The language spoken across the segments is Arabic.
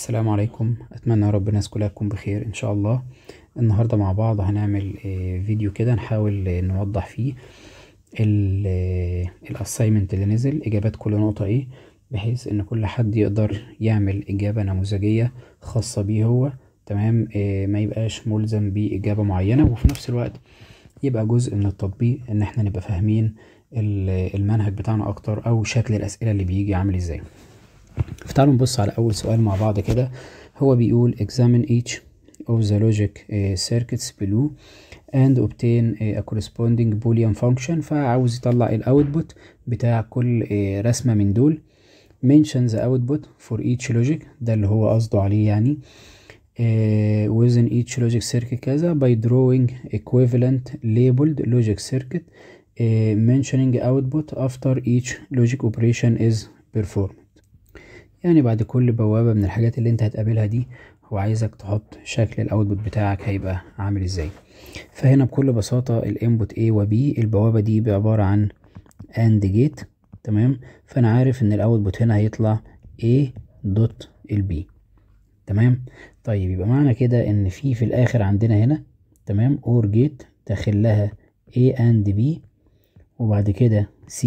السلام عليكم اتمنى رب الناس كلها تكون بخير ان شاء الله النهارده مع بعض هنعمل آه، فيديو كده نحاول آه، نوضح فيه الاساينمنت آه، اللي نزل اجابات كل نقطه ايه بحيث ان كل حد يقدر يعمل اجابه نموذجيه خاصه بيه هو تمام ما يبقاش ملزم باجابه معينه وفي نفس الوقت يبقى جزء من التطبيق ان احنا نبقى فاهمين المنهج بتاعنا اكتر او شكل الاسئله اللي بيجي عامل ازاي فتعالوا نبص على أول سؤال مع بعض كده هو بيقول examine each of the logic circuits below and obtain a corresponding boolean function فعاوز يطلع الاوتبوت بتاع كل رسمة من دول mention the output for each logic ده اللي هو قصده عليه يعني within each logic circuit كذا by drawing equivalent labeled logic circuit mentioning output after each logic operation is performed يعني بعد كل بوابة من الحاجات اللي انت هتقابلها دي هو عايزك تحط شكل الاوتبوت بتاعك هيبقى عامل ازاي فهنا بكل بساطة الانبوت A و B البوابة دي بعبارة عن AND جيت تمام فانا عارف ان الاوتبوت هنا هيطلع A دوت البي تمام طيب يبقى معنى كده ان في في الاخر عندنا هنا تمام اور جيت داخل لها A and B وبعد كده C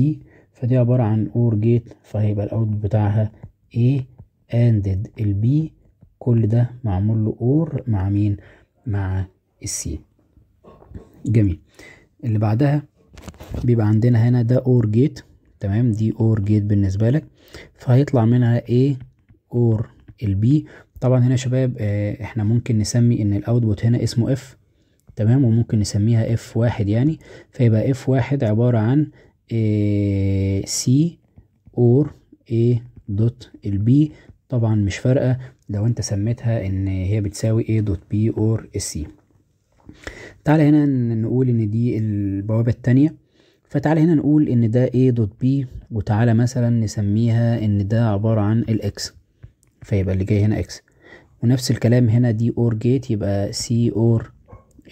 فدي عبارة عن اور جيت فهيبقى الاوتبوت بتاعها A اندد البي كل ده معمول له اور مع مين مع السي جميل اللي بعدها بيبقى عندنا هنا ده اور جيت تمام دي اور جيت بالنسبه لك فهيطلع منها A اور البي طبعا هنا يا شباب آه، احنا ممكن نسمي ان الاوتبوت هنا اسمه اف تمام وممكن نسميها اف واحد يعني فيبقى اف واحد عباره عن سي آه، اور ايه دوت البي طبعا مش فارقه لو انت سميتها ان هي بتساوي ايه دوت بي اور السي تعال هنا نقول ان دي البوابه الثانيه فتعال هنا نقول ان ده ايه دوت بي وتعالى مثلا نسميها ان ده عباره عن الاكس فيبقى اللي جاي هنا اكس ونفس الكلام هنا دي اور جيت يبقى سي اور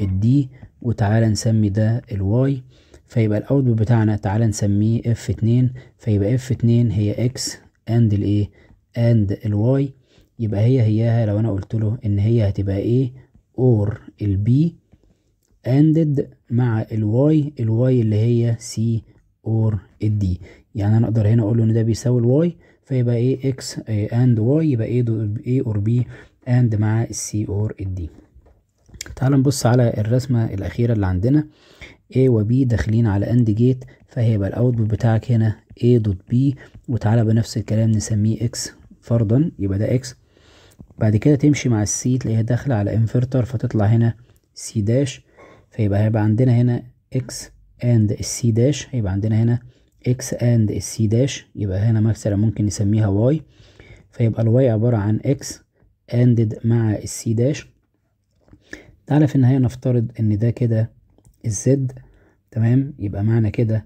الدي وتعالى نسمي ده الواي فيبقى الاوتبوت بتاعنا تعالى نسميه اف اتنين فيبقى اف اتنين هي اكس اند الايه اند الواي يبقى هي هياها لو انا قلت له ان هي هتبقى ايه اور البي اندد مع الواي الواي اللي هي سي اور الدي يعني انا اقدر هنا اقول له ان ده بيساوي الواي فيبقى ايه اكس اند واي يبقى ايه اي اور بي اند مع السي اور الدي تعال نبص على الرسمه الاخيره اللي عندنا A و B داخلين على اند جيت فهيبقى الاوتبوت بتاعك هنا A دوت B وتعالى بنفس الكلام نسميه X فرضا يبقى ده X بعد كده تمشي مع السي تلاقيها داخلة على انفرتر فتطلع هنا سي داش فيبقى هيبقى عندنا هنا اكس اند السي داش هيبقى عندنا هنا اكس اند السي داش يبقى هنا مثلا ممكن نسميها واي فيبقى الواي عبارة عن اكس اند مع السي داش تعالى في النهاية نفترض ان ده كده الزد تمام يبقى معنى كده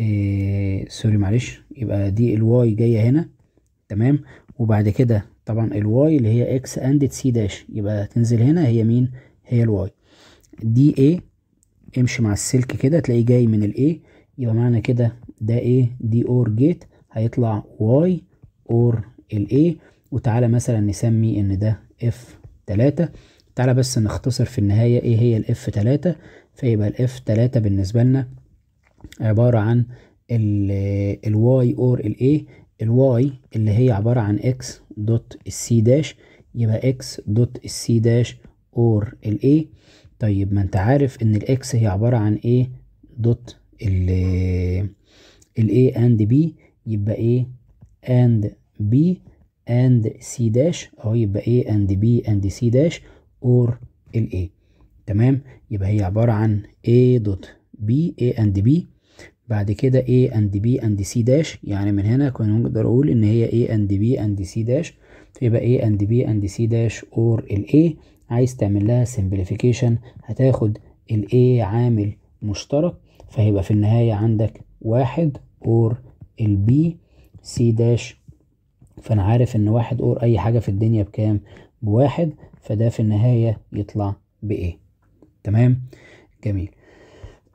إيه سوري معلش يبقى دي الواي جايه هنا تمام وبعد كده طبعا الواي اللي هي اكس اند سي داش يبقى تنزل هنا هي مين هي الواي دي ايه امشي مع السلك كده تلاقيه جاي من الاي يبقى معنى كده ده ايه دي اور جيت هيطلع واي اور الاي وتعالى مثلا نسمي ان ده اف 3 تعالى بس نختصر في النهايه ايه هي الاف 3 فيبقى الاف تلاتة بالنسبة لنا عبارة عن الواي اور الاي الواي اللي هي عبارة عن اكس دوت السي داش يبقى اكس دوت السي داش اور الاي طيب ما انت عارف ان الاكس هي عبارة عن ايه دوت الاي اند بي يبقى ايه اند بي اند سي داش اهو يبقى ايه اند بي اند سي داش اور الاي تمام يبقى هي عبارة عن A دوت B A and B بعد كده A and B and C داش يعني من هنا كنا نقدر أقول إن هي A and B and C داش يبقى A and B and C داش or ال A عايز تعمل لها simplification هتاخد ال A عامل مشترك فهيبقى في النهاية عندك واحد or ال B C داش فأنا عارف إن واحد or أي حاجة في الدنيا بكام بواحد فده في النهاية يطلع بإيه تمام جميل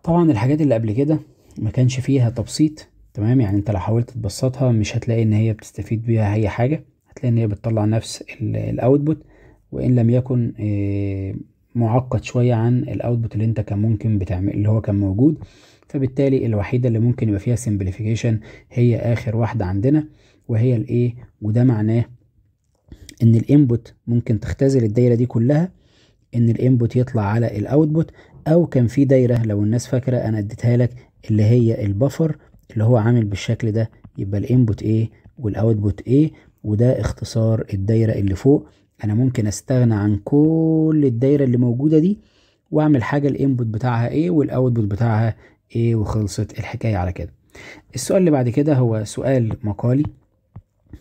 طبعا الحاجات اللي قبل كده ما كانش فيها تبسيط تمام يعني انت لو حاولت تبسطها مش هتلاقي ان هي بتستفيد بيها اي حاجه هتلاقي ان هي بتطلع نفس الاوتبوت وان لم يكن آه، معقد شويه عن الاوتبوت اللي انت كان ممكن بتعمل اللي هو كان موجود فبالتالي الوحيده اللي ممكن يبقى فيها سمبليفيكيشن هي اخر واحده عندنا وهي الايه وده معناه ان الانبوت ممكن تختزل الدايره دي كلها ان الانبوت يطلع على الاوتبوت او كان في دايره لو الناس فاكره انا اديتها لك اللي هي البفر اللي هو عامل بالشكل ده يبقى الانبوت ايه والاوتبوت ايه وده اختصار الدايره اللي فوق انا ممكن استغنى عن كل الدايره اللي موجوده دي واعمل حاجه الانبوت بتاعها ايه والاوتبوت بتاعها ايه وخلصت الحكايه على كده السؤال اللي بعد كده هو سؤال مقالي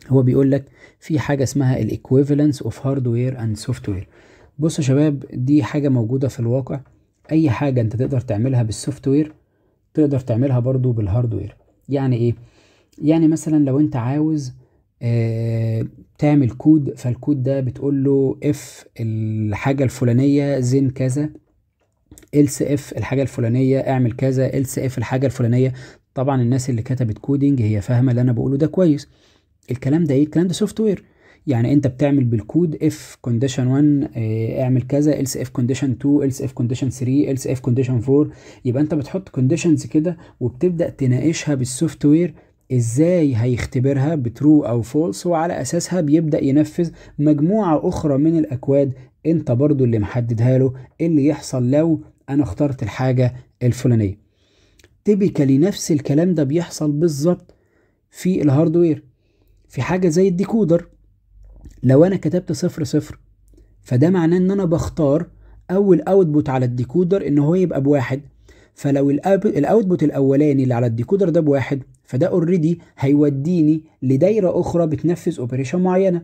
هو بيقول لك في حاجه اسمها الايكويفالنس اوف هاردوير اند سوفت وير بصوا يا شباب دي حاجة موجودة في الواقع اي حاجة انت تقدر تعملها بالسوفت وير تقدر تعملها برضو وير يعني ايه يعني مثلا لو انت عاوز آه تعمل كود فالكود ده بتقول له اف الحاجة الفلانية زين كذا إلس اف الحاجة الفلانية اعمل كذا إلس اف الحاجة الفلانية طبعا الناس اللي كتبت كودينج هي فاهمة اللي انا بقوله ده كويس الكلام ده ايه الكلام ده سوفت وير يعني انت بتعمل بالكود اف كونديشن 1 اعمل كذا الس اف كونديشن 2 الس اف كونديشن 3 الس اف كونديشن 4 يبقى انت بتحط كونديشنز كده وبتبدأ تناقشها بالسوفت وير ازاي هيختبرها بترو او فولس وعلى اساسها بيبدأ ينفذ مجموعة اخرى من الاكواد انت برضو اللي محددها له اللي يحصل لو انا اخترت الحاجة الفلانية تيبيكالي نفس الكلام ده بيحصل بالظبط في الهاردوير في حاجة زي الديكودر لو انا كتبت صفر صفر فده معناه ان انا بختار اول اوتبوت على الديكودر ان هو يبقى بواحد فلو الاوتبوت الاولاني اللي على الديكودر ده بواحد فده اوريدي هيوديني لدايره اخرى بتنفذ اوبريشن معينه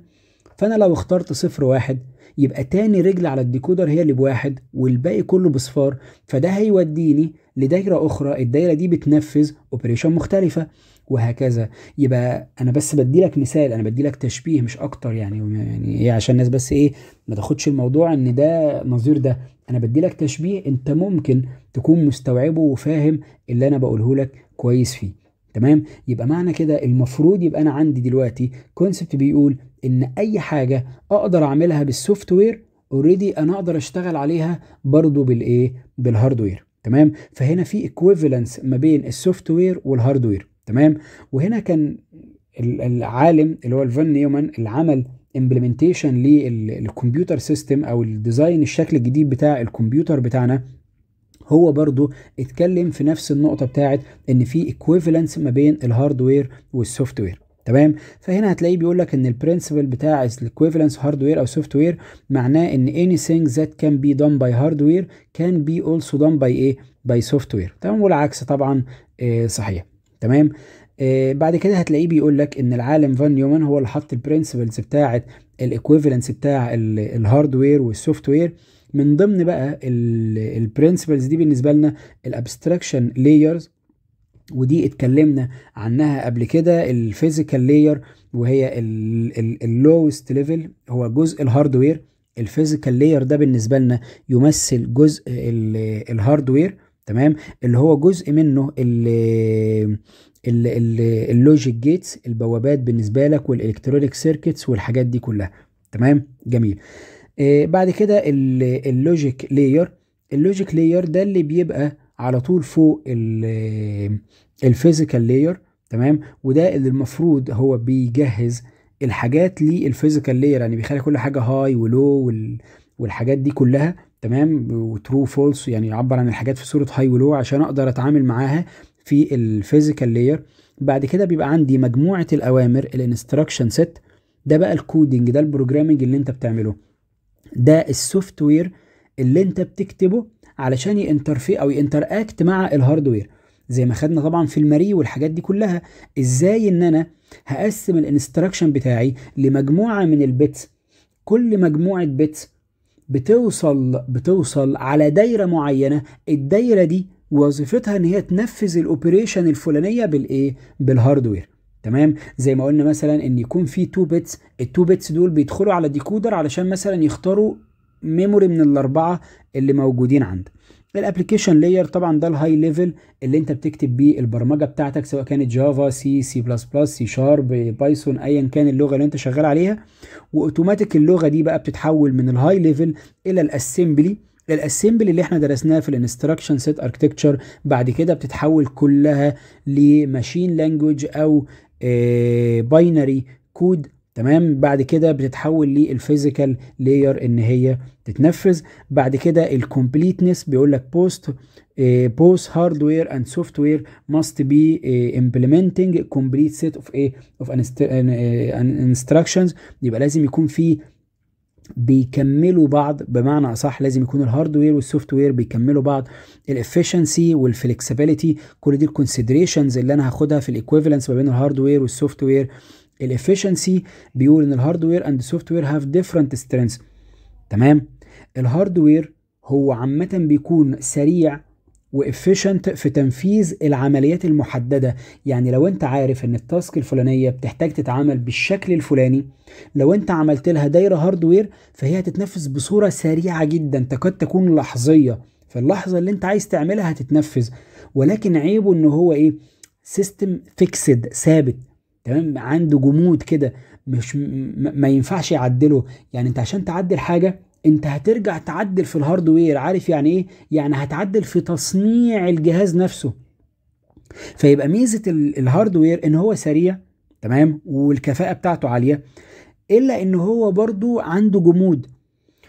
فأنا لو اخترت صفر واحد يبقى تاني رجل على الديكودر هي اللي بواحد والباقي كله بصفار فده هيوديني لدايرة أخرى الدايرة دي بتنفذ أوبريشن مختلفة وهكذا يبقى أنا بس بدي لك مثال أنا بدي لك تشبيه مش أكتر يعني يعني إيه عشان الناس بس إيه ما تاخدش الموضوع إن ده نظير ده أنا بدي لك تشبيه أنت ممكن تكون مستوعبه وفاهم اللي أنا بقوله لك كويس فيه تمام يبقى معنى كده المفروض يبقى انا عندي دلوقتي كونسبت بيقول ان اي حاجه اقدر اعملها بالسوفت وير اوريدي انا اقدر اشتغل عليها برضو بالايه بالهاردوير تمام فهنا في ايكويفالنس ما بين السوفت وير والهاردوير تمام وهنا كان العالم اللي هو الفن نيومان اللي عمل امبلمنتيشن للكمبيوتر سيستم او الديزاين الشكل الجديد بتاع الكمبيوتر بتاعنا هو برضو اتكلم في نفس النقطة بتاعت ان في equivalence ما بين الهاردوير والسوفت وير تمام فهنا هتلاقيه بيقول لك ان البرنسبل بتاع الايكويفالنس هاردوير او سوفت وير معناه ان اني ثينج ذات كان بي دون باي هاردوير كان بي اولسو دون باي ايه باي سوفت وير تمام والعكس طبعا آه، صحيح تمام آه، بعد كده هتلاقيه بيقول لك ان العالم فان نيومان هو اللي حط البرنسبلز بتاعه الايكويفالنس بتاع الهاردوير والسوفت وير من ضمن بقى البرنسبلز دي بالنسبه لنا الابستراكشن لايرز ودي اتكلمنا عنها قبل كده الفيزيكال لاير وهي اللوست ليفل هو جزء الهاردوير الفيزيكال لاير ده بالنسبه لنا يمثل جزء الهاردوير تمام اللي هو جزء منه اللوجيك جيتس البوابات بالنسبه لك والالكترونيك سيركتس والحاجات دي كلها تمام جميل آه، بعد كده اللوجيك لاير اللوجيك لاير ده اللي بيبقى على طول فوق الفيزيكال آه، لاير تمام وده اللي المفروض هو بيجهز الحاجات للفيزيكال لاير يعني بيخلي كل حاجه هاي ولو والحاجات دي كلها تمام وترو فولس يعني يعبر عن الحاجات في صوره هاي ولو عشان اقدر اتعامل معاها في الفيزيكال لاير بعد كده بيبقى عندي مجموعه الاوامر الانستراكشن سيت ده بقى الكودينج ده البروجرامنج اللي انت بتعمله ده السوفت وير اللي انت بتكتبه علشان ينترفي او ينتراكت مع الهاردوير زي ما خدنا طبعا في الماري والحاجات دي كلها ازاي ان انا هقسم الانستراكشن بتاعي لمجموعه من البيتس كل مجموعه بيتس بتوصل بتوصل على دايره معينه الدايره دي وظيفتها ان هي تنفذ الاوبريشن الفلانيه بالايه بالهاردوير تمام زي ما قلنا مثلا ان يكون في 2 بيتس ال 2 بيتس دول بيدخلوا على ديكودر علشان مثلا يختاروا ميموري من الاربعه اللي موجودين عندك الابلكيشن لاير طبعا ده الهاي ليفل اللي انت بتكتب بيه البرمجه بتاعتك سواء كانت جافا سي سي بلس بلس سي شارب بايثون ايا كان اللغه اللي انت شغال عليها واوتوماتيك اللغه دي بقى بتتحول من الهاي ليفل الى الاسمبلي الاسمبلي اللي احنا درسناها في الانستراكشن سيت اركتكتشر بعد كده بتتحول كلها لماشين لانجوج او باينري آه، كود تمام بعد كده بتتحول للفيزيكال لاير ان هي تتنفذ بعد كده الكومبليتنس بيقول لك بوست بوست هاردوير اند سوفت وير ماست بي امبلمنتنج كومبليت سيت اوف ايه اوف انستراكشنز يبقى لازم يكون في بيكملوا بعض بمعنى اصح لازم يكون الهاردوير والسوفت وير بيكملوا بعض الافشنسي والفلكسبيليتي كل دي الكونسيدريشنز اللي انا هاخدها في الايكويفالنس ما بين الهاردوير والسوفت وير الافشنسي بيقول ان الهاردوير اند سوفت وير هاف ديفرنت سترينث تمام الهاردوير هو عامه بيكون سريع وافيشنت في تنفيذ العمليات المحدده يعني لو انت عارف ان التاسك الفلانيه بتحتاج تتعامل بالشكل الفلاني لو انت عملت لها دايره هاردوير فهي هتتنفذ بصوره سريعه جدا تكاد تكون لحظيه في اللحظه اللي انت عايز تعملها هتتنفذ ولكن عيبه ان هو ايه سيستم فيكسد ثابت تمام عنده جمود كده مش ما ينفعش يعدله يعني انت عشان تعدل حاجه انت هترجع تعدل في الهاردوير عارف يعني ايه يعني هتعدل في تصنيع الجهاز نفسه فيبقى ميزه الهاردوير ان هو سريع تمام والكفاءه بتاعته عاليه الا ان هو برضو عنده جمود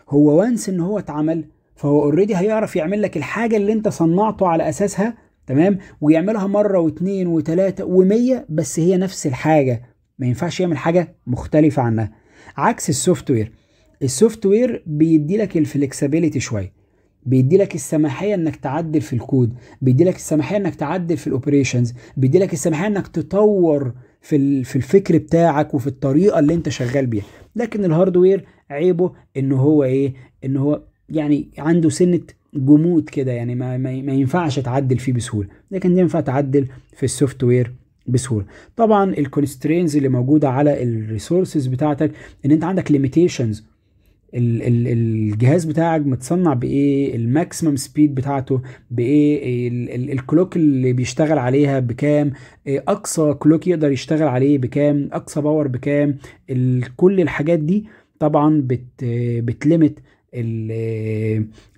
هو وانس ان هو اتعمل فهو اوريدي هيعرف يعمل لك الحاجه اللي انت صنعته على اساسها تمام ويعملها مره واثنين وثلاثه ومية بس هي نفس الحاجه ما ينفعش يعمل حاجه مختلفه عنها عكس السوفت وير السوفت وير بيدي لك الفلكسبيليتي شويه بيدي لك السماحيه انك تعدل في الكود بيدي لك السماحيه انك تعدل في الاوبريشنز بيدي لك السماحيه انك تطور في في الفكر بتاعك وفي الطريقه اللي انت شغال بيها لكن الهاردوير عيبه ان هو ايه ان هو يعني عنده سنه جمود كده يعني ما, ما, ما ينفعش تعدل فيه بسهوله لكن ينفع تعدل في السوفت وير بسهوله طبعا الكونسترينز اللي موجوده على الريسورسز بتاعتك ان انت عندك ليميتيشنز الجهاز بتاعك متصنع بايه الماكسيمم سبيد بتاعته بايه الكلوك اللي بيشتغل عليها بكام آه، اقصى كلوك يقدر يشتغل عليه بكام اقصى باور بكام كل الحاجات دي طبعا بت آه، بتلمت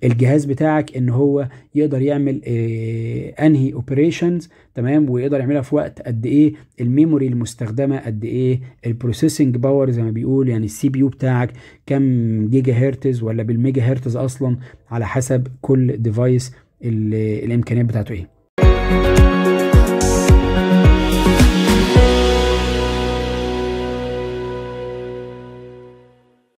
الجهاز بتاعك ان هو يقدر يعمل آه، انهي اوبريشنز تمام ويقدر يعملها في وقت قد ايه الميموري المستخدمه قد ايه البروسيسنج باور زي ما بيقول يعني السي بي يو بتاعك كم جيجا هرتز ولا بالميجا هرتز اصلا على حسب كل ديفايس الامكانيات بتاعته ايه